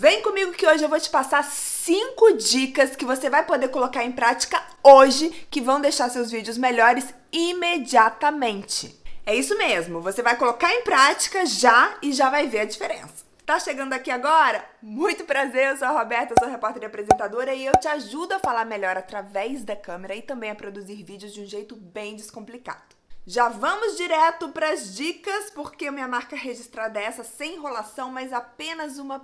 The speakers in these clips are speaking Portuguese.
Vem comigo que hoje eu vou te passar 5 dicas que você vai poder colocar em prática hoje que vão deixar seus vídeos melhores imediatamente. É isso mesmo, você vai colocar em prática já e já vai ver a diferença. Tá chegando aqui agora? Muito prazer, eu sou a Roberta, sou repórter e apresentadora e eu te ajudo a falar melhor através da câmera e também a produzir vídeos de um jeito bem descomplicado. Já vamos direto para as dicas, porque minha marca registrada é essa sem enrolação, mas apenas uma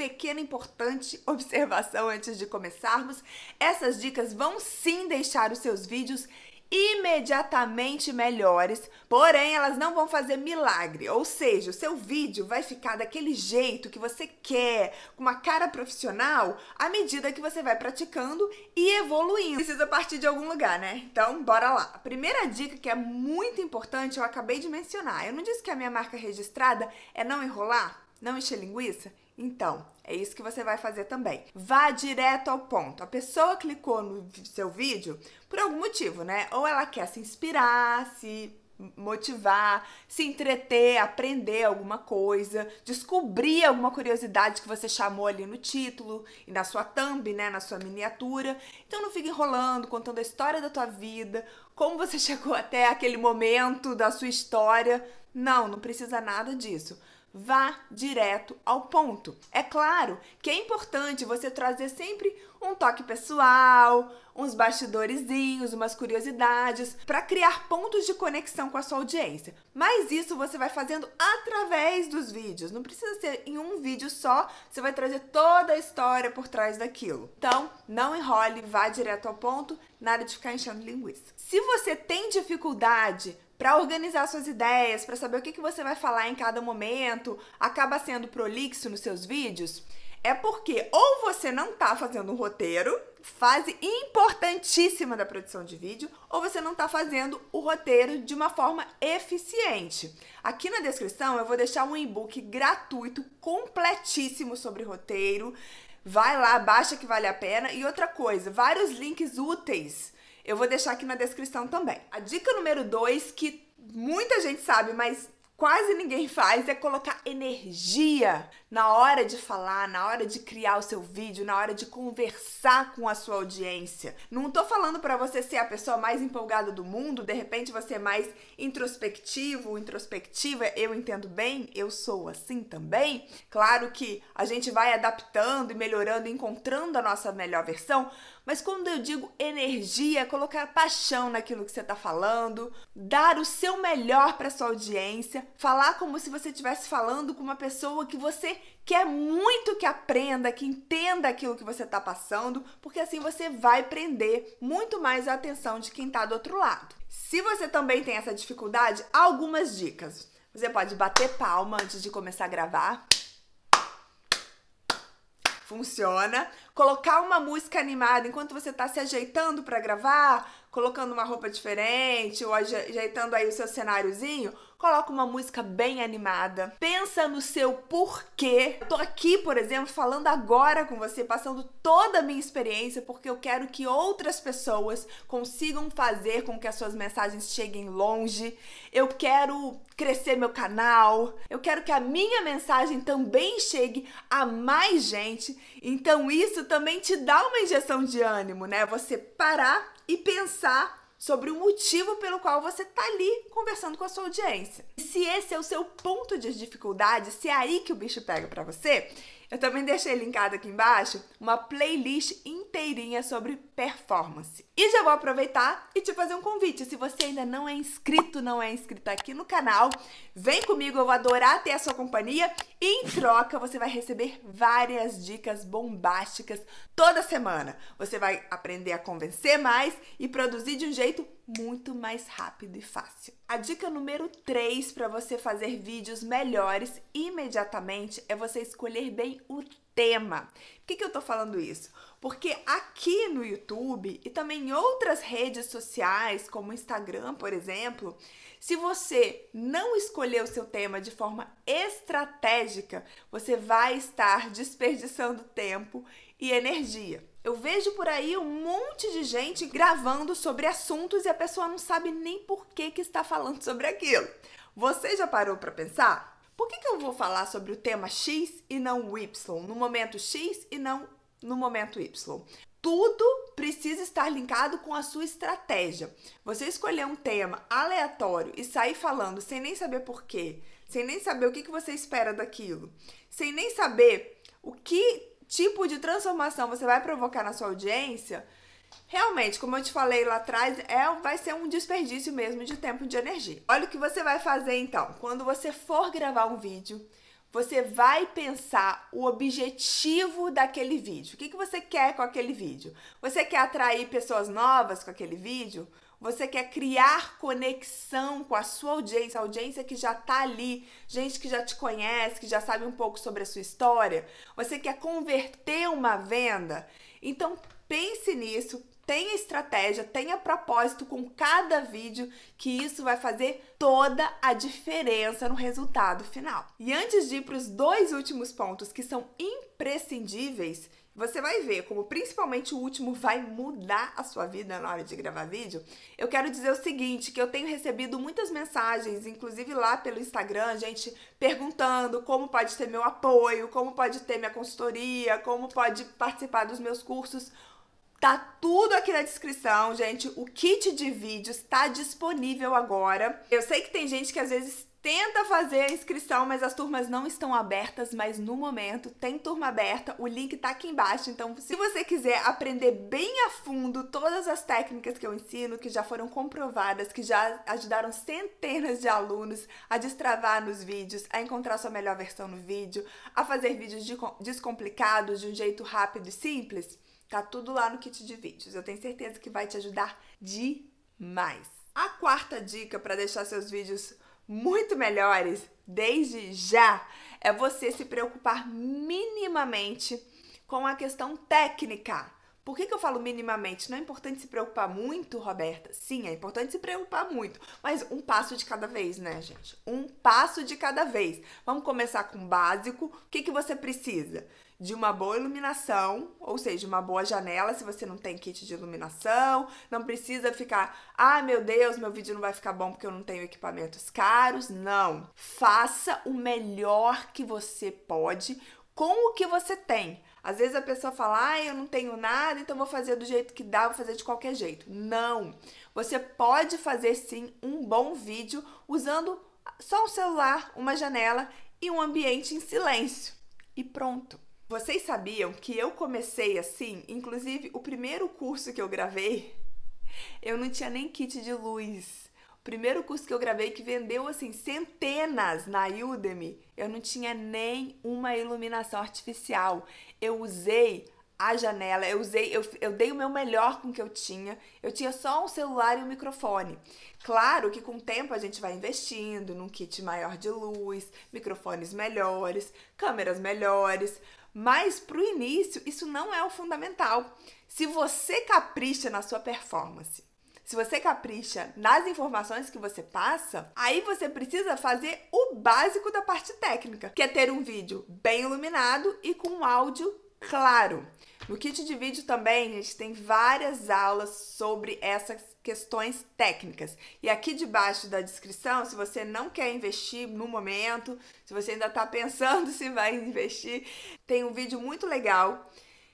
pequena importante observação antes de começarmos. Essas dicas vão sim deixar os seus vídeos imediatamente melhores, porém elas não vão fazer milagre, ou seja, o seu vídeo vai ficar daquele jeito que você quer, com uma cara profissional, à medida que você vai praticando e evoluindo. Precisa partir de algum lugar, né? Então, bora lá. A primeira dica que é muito importante, eu acabei de mencionar. Eu não disse que a minha marca registrada é não enrolar, não encher linguiça? Então, é isso que você vai fazer também. Vá direto ao ponto. A pessoa clicou no seu vídeo por algum motivo, né? Ou ela quer se inspirar, se motivar, se entreter, aprender alguma coisa, descobrir alguma curiosidade que você chamou ali no título e na sua thumb, né, na sua miniatura. Então não fique enrolando, contando a história da tua vida, como você chegou até aquele momento da sua história. Não, não precisa nada disso. Vá direto ao ponto. É claro que é importante você trazer sempre um toque pessoal, uns bastidorzinhos, umas curiosidades para criar pontos de conexão com a sua audiência. Mas isso você vai fazendo através dos vídeos. Não precisa ser em um vídeo só, você vai trazer toda a história por trás daquilo. Então, não enrole, vá direto ao ponto, nada de ficar enchendo linguiça. Se você tem dificuldade para organizar suas ideias, para saber o que, que você vai falar em cada momento, acaba sendo prolixo nos seus vídeos? É porque ou você não está fazendo um roteiro, fase importantíssima da produção de vídeo, ou você não está fazendo o roteiro de uma forma eficiente. Aqui na descrição eu vou deixar um e-book gratuito, completíssimo sobre roteiro. Vai lá, baixa que vale a pena. E outra coisa, vários links úteis eu vou deixar aqui na descrição também. A dica número 2, que muita gente sabe, mas quase ninguém faz, é colocar energia na hora de falar, na hora de criar o seu vídeo, na hora de conversar com a sua audiência. Não tô falando para você ser a pessoa mais empolgada do mundo, de repente você é mais introspectivo, introspectiva, eu entendo bem, eu sou assim também. Claro que a gente vai adaptando e melhorando, encontrando a nossa melhor versão, mas quando eu digo energia, colocar paixão naquilo que você está falando, dar o seu melhor para sua audiência, falar como se você estivesse falando com uma pessoa que você quer é muito que aprenda, que entenda aquilo que você está passando, porque assim você vai prender muito mais a atenção de quem está do outro lado. Se você também tem essa dificuldade, algumas dicas. Você pode bater palma antes de começar a gravar. Funciona. Colocar uma música animada enquanto você está se ajeitando para gravar, colocando uma roupa diferente ou ajeitando aí o seu cenáriozinho coloca uma música bem animada, pensa no seu porquê. Eu tô aqui, por exemplo, falando agora com você, passando toda a minha experiência, porque eu quero que outras pessoas consigam fazer com que as suas mensagens cheguem longe. Eu quero crescer meu canal, eu quero que a minha mensagem também chegue a mais gente. Então isso também te dá uma injeção de ânimo, né? Você parar e pensar sobre o motivo pelo qual você tá ali conversando com a sua audiência. E se esse é o seu ponto de dificuldade, se é aí que o bicho pega para você, eu também deixei linkado aqui embaixo uma playlist inteirinha sobre performance. E já vou aproveitar e te fazer um convite. Se você ainda não é inscrito, não é inscrito aqui no canal, vem comigo, eu vou adorar ter a sua companhia. E em troca, você vai receber várias dicas bombásticas toda semana. Você vai aprender a convencer mais e produzir de um jeito muito mais rápido e fácil. A dica número 3 para você fazer vídeos melhores imediatamente é você escolher bem o tema. Por que, que eu estou falando isso? Porque aqui no YouTube e também em outras redes sociais, como Instagram, por exemplo, se você não escolher o seu tema de forma estratégica, você vai estar desperdiçando tempo e energia. Eu vejo por aí um monte de gente gravando sobre assuntos e a pessoa não sabe nem por que, que está falando sobre aquilo. Você já parou para pensar? Por que, que eu vou falar sobre o tema X e não o Y? No momento X e não no momento Y? Tudo precisa estar linkado com a sua estratégia. Você escolher um tema aleatório e sair falando sem nem saber por quê, sem nem saber o que, que você espera daquilo, sem nem saber o que tipo de transformação você vai provocar na sua audiência, realmente, como eu te falei lá atrás, é, vai ser um desperdício mesmo de tempo e de energia. Olha o que você vai fazer então. Quando você for gravar um vídeo, você vai pensar o objetivo daquele vídeo. O que, que você quer com aquele vídeo? Você quer atrair pessoas novas com aquele vídeo? você quer criar conexão com a sua audiência, a audiência que já está ali, gente que já te conhece, que já sabe um pouco sobre a sua história, você quer converter uma venda. Então pense nisso, tenha estratégia, tenha propósito com cada vídeo, que isso vai fazer toda a diferença no resultado final. E antes de ir para os dois últimos pontos que são imprescindíveis, você vai ver como principalmente o último vai mudar a sua vida na hora de gravar vídeo. Eu quero dizer o seguinte, que eu tenho recebido muitas mensagens, inclusive lá pelo Instagram, gente perguntando como pode ter meu apoio, como pode ter minha consultoria, como pode participar dos meus cursos. Tá tudo aqui na descrição, gente. O kit de vídeos está disponível agora. Eu sei que tem gente que às vezes tenta fazer a inscrição, mas as turmas não estão abertas, mas no momento tem turma aberta, o link tá aqui embaixo, então se você quiser aprender bem a fundo todas as técnicas que eu ensino, que já foram comprovadas, que já ajudaram centenas de alunos a destravar nos vídeos, a encontrar sua melhor versão no vídeo, a fazer vídeos descomplicados de um jeito rápido e simples, tá tudo lá no kit de vídeos. Eu tenho certeza que vai te ajudar demais. A quarta dica para deixar seus vídeos muito melhores desde já é você se preocupar minimamente com a questão técnica. Por que, que eu falo minimamente? Não é importante se preocupar muito, Roberta? Sim, é importante se preocupar muito, mas um passo de cada vez, né, gente? Um passo de cada vez. Vamos começar com o básico. O que, que você precisa? de uma boa iluminação, ou seja, uma boa janela, se você não tem kit de iluminação, não precisa ficar, ah, meu Deus, meu vídeo não vai ficar bom porque eu não tenho equipamentos caros. Não. Faça o melhor que você pode com o que você tem. Às vezes a pessoa fala, ah, eu não tenho nada, então vou fazer do jeito que dá, vou fazer de qualquer jeito. Não! Você pode fazer sim um bom vídeo usando só um celular, uma janela e um ambiente em silêncio. E pronto! Vocês sabiam que eu comecei assim? Inclusive, o primeiro curso que eu gravei, eu não tinha nem kit de luz. O primeiro curso que eu gravei que vendeu assim centenas na Udemy, eu não tinha nem uma iluminação artificial. Eu usei a janela, eu usei, eu, eu dei o meu melhor com o que eu tinha. Eu tinha só um celular e um microfone. Claro que com o tempo a gente vai investindo num kit maior de luz, microfones melhores, câmeras melhores, mas para o início, isso não é o fundamental. Se você capricha na sua performance, se você capricha nas informações que você passa, aí você precisa fazer o básico da parte técnica, que é ter um vídeo bem iluminado e com um áudio claro. No kit de vídeo também, a gente tem várias aulas sobre essas questões técnicas. E aqui debaixo da descrição, se você não quer investir no momento, se você ainda está pensando se vai investir, tem um vídeo muito legal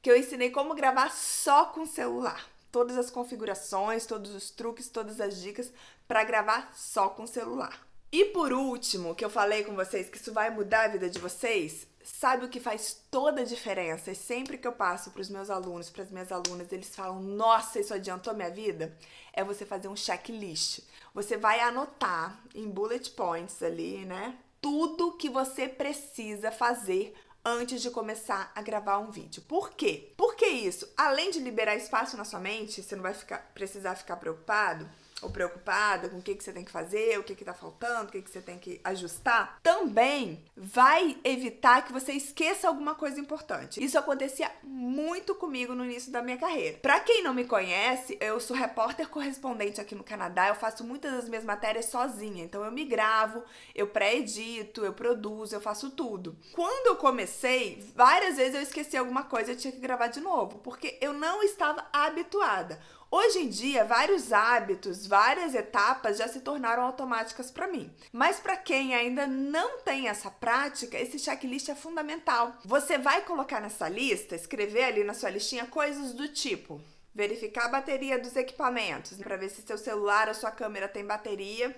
que eu ensinei como gravar só com celular. Todas as configurações, todos os truques, todas as dicas para gravar só com celular. E por último, que eu falei com vocês que isso vai mudar a vida de vocês, sabe o que faz toda a diferença? E sempre que eu passo para os meus alunos, para as minhas alunas, eles falam: Nossa, isso adiantou minha vida? É você fazer um checklist. Você vai anotar em bullet points ali, né? Tudo que você precisa fazer antes de começar a gravar um vídeo. Por quê? Porque isso, além de liberar espaço na sua mente, você não vai ficar, precisar ficar preocupado ou preocupada com o que, que você tem que fazer, o que, que tá faltando, o que, que você tem que ajustar, também vai evitar que você esqueça alguma coisa importante. Isso acontecia muito comigo no início da minha carreira. Para quem não me conhece, eu sou repórter correspondente aqui no Canadá, eu faço muitas das minhas matérias sozinha, então eu me gravo, eu pré-edito, eu produzo, eu faço tudo. Quando eu comecei, várias vezes eu esqueci alguma coisa, e tinha que gravar de novo, porque eu não estava habituada. Hoje em dia, vários hábitos, várias etapas já se tornaram automáticas para mim. Mas para quem ainda não tem essa prática, esse checklist é fundamental. Você vai colocar nessa lista, escrever ali na sua listinha coisas do tipo: verificar a bateria dos equipamentos, né, para ver se seu celular ou sua câmera tem bateria,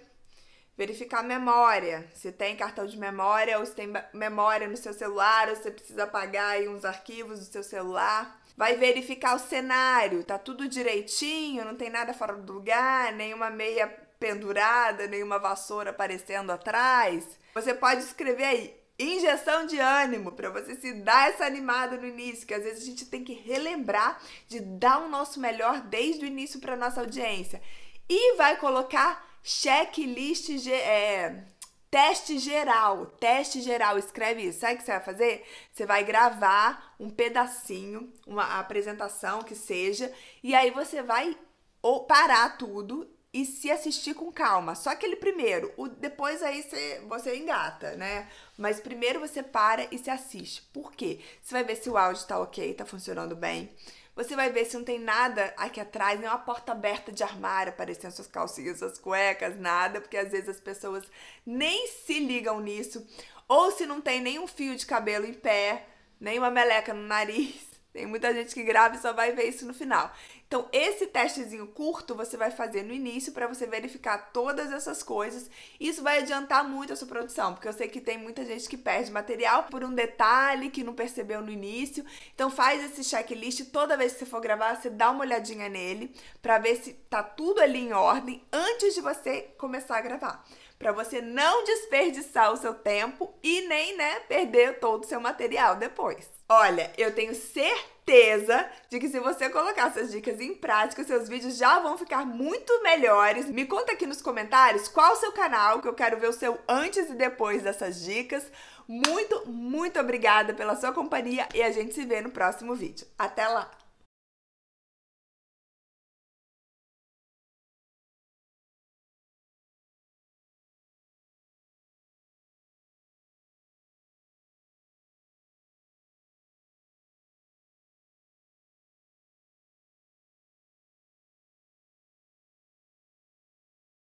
verificar a memória, se tem cartão de memória ou se tem memória no seu celular, ou se você precisa apagar uns arquivos do seu celular vai verificar o cenário, tá tudo direitinho, não tem nada fora do lugar, nenhuma meia pendurada, nenhuma vassoura aparecendo atrás. Você pode escrever aí injeção de ânimo para você se dar essa animada no início, que às vezes a gente tem que relembrar de dar o nosso melhor desde o início para nossa audiência. E vai colocar checklist é, Teste geral, teste geral, escreve isso. Sabe o que você vai fazer? Você vai gravar um pedacinho, uma apresentação que seja, e aí você vai ou parar tudo e se assistir com calma. Só aquele primeiro, o, depois aí você, você engata, né? Mas primeiro você para e se assiste. Por quê? Você vai ver se o áudio tá ok, tá funcionando bem você vai ver se não tem nada aqui atrás, nem uma porta aberta de armário aparecendo suas calcinhas, suas cuecas, nada, porque às vezes as pessoas nem se ligam nisso. Ou se não tem nenhum fio de cabelo em pé, nem uma meleca no nariz. Tem muita gente que grava e só vai ver isso no final. Então, esse testezinho curto você vai fazer no início para você verificar todas essas coisas. Isso vai adiantar muito a sua produção, porque eu sei que tem muita gente que perde material por um detalhe que não percebeu no início. Então, faz esse checklist toda vez que você for gravar, você dá uma olhadinha nele para ver se tá tudo ali em ordem antes de você começar a gravar para você não desperdiçar o seu tempo e nem, né, perder todo o seu material depois. Olha, eu tenho certeza de que se você colocar essas dicas em prática, seus vídeos já vão ficar muito melhores. Me conta aqui nos comentários qual o seu canal, que eu quero ver o seu antes e depois dessas dicas. Muito, muito obrigada pela sua companhia e a gente se vê no próximo vídeo. Até lá!